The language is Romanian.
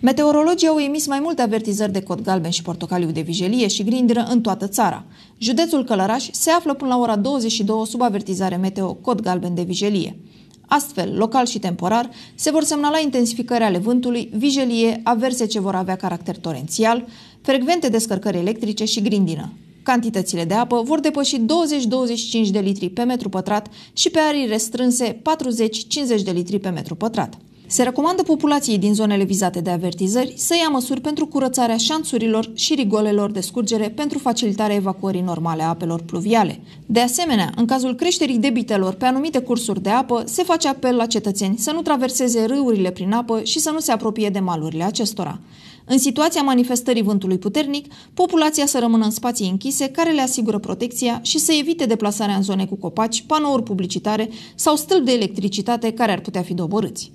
Meteorologii au emis mai multe avertizări de cod galben și portocaliu de vijelie și grindină în toată țara. Județul Călăraș se află până la ora 22 sub avertizare meteo cod galben de vijelie. Astfel, local și temporar, se vor semnala intensificări ale vântului, vijelie, averse ce vor avea caracter torențial, frecvente descărcări electrice și grindină. Cantitățile de apă vor depăși 20-25 de litri pe metru pătrat și pe arii restrânse 40-50 de litri pe metru pătrat. Se recomandă populației din zonele vizate de avertizări să ia măsuri pentru curățarea șanțurilor și rigolelor de scurgere pentru facilitarea evacuării normale a apelor pluviale. De asemenea, în cazul creșterii debitelor pe anumite cursuri de apă, se face apel la cetățeni să nu traverseze râurile prin apă și să nu se apropie de malurile acestora. În situația manifestării vântului puternic, populația să rămână în spații închise care le asigură protecția și să evite deplasarea în zone cu copaci, panouri publicitare sau stâlpi de electricitate care ar putea fi doborâți.